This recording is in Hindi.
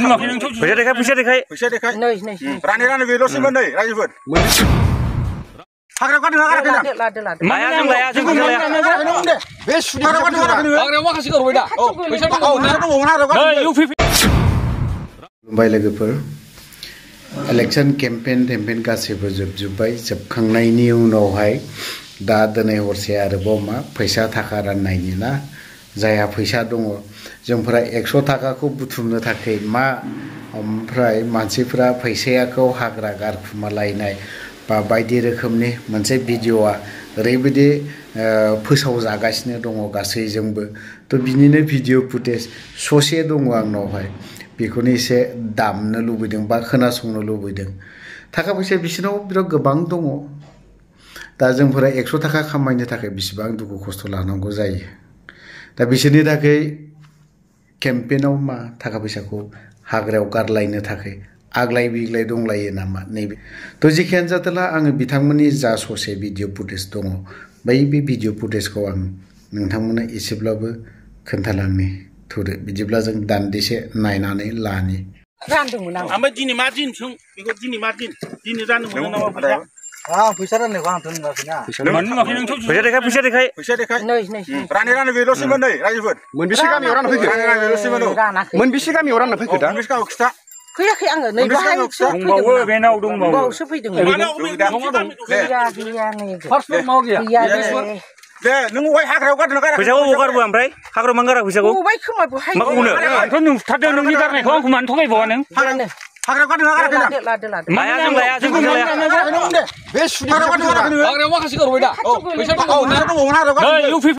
नुवाखै नोंथ' फैसा देखाय फैसा देखाय फैसा देखाय नै नै रानै रानै बेल'सैमोन नै रायजोफोर हाग्रायाव गारदों हाग्रा लादो लादो लादो माया जों लाया जों लाया बे सुदि हाग्रायाव गारदों हाग्रायाव माखासे गारबाय दा फैसा दंबावो हाग्रायाव नै इउ पि खुलुमबाय लोगोफोर इलेक्शन केम्पेन टेम्पेन गासैबो जोबजोब्बाय जोबखांनायनि उनावहाय दा दिनै हरसे आरोबाव मा फैसा थाखा राननायनि ना जायहा फैसा दङ जोंफोरा एकस' थाखाखौ बुथुमनो थाखाय मा ओमफ्राय मानसिफ्रा फैसाखौ हाग्रा गारखुमालायनाय बा बायदि रोखोमनि मोनसे भिडिअ'आ ओरैबायदि फोसावजागासिनो दङ गासैजोंबो थ' बिनिनो भिडिअ फुटेज ससे दङ आंनावहाय बेखौनो एसे दामनो लुबैदों बा खोनासंनो लुबैदों थाखा फैसा बिसोरनाव बिराद गोबां दङ दा जोंफोरा एकस' थाखा खामायनो थाखाय बिसिबां दुखु खस्थ' लानांगौ जायो दा बिसोरनि थाखाय केम्पेनाव मा थाखा फैसाखौ हाग्रायाव गारलायनो थाखाय आग्लाय बिग्लाय दंलायो नामा नैबे थ' जेखियानो जादोला आङो बिथांमोननि जा ससे भिडिअ फुटेज दङ बै बे भिडिअ फुटेजखौ आं नोंथांमोननो एसेब्लाबो खोन्थालांनि थुदो बिदिब्ला जों दान्दिसे नायनानै लानि रानदोंमोन आं ओमफ्राय दिनै मा दिन सों बेखौ दिनै मा दिन दिनै रानदोंमोन नामा फैसा देखाय फैसा देखाय फैसा देखाय रानै रानै नै रायजोफोर मोनबेसे गामियाव रानना फैखो दा आङो नै दंबावो बेनाव दंबावो फैदों दे नों हाग्रायाव गारदों फैसाखौ ओमफ्राय हाग्रायाव मानो गारा फैसाखौ नोंनि गारनायखौ आंखौ मानो थगायबावा नों আৰু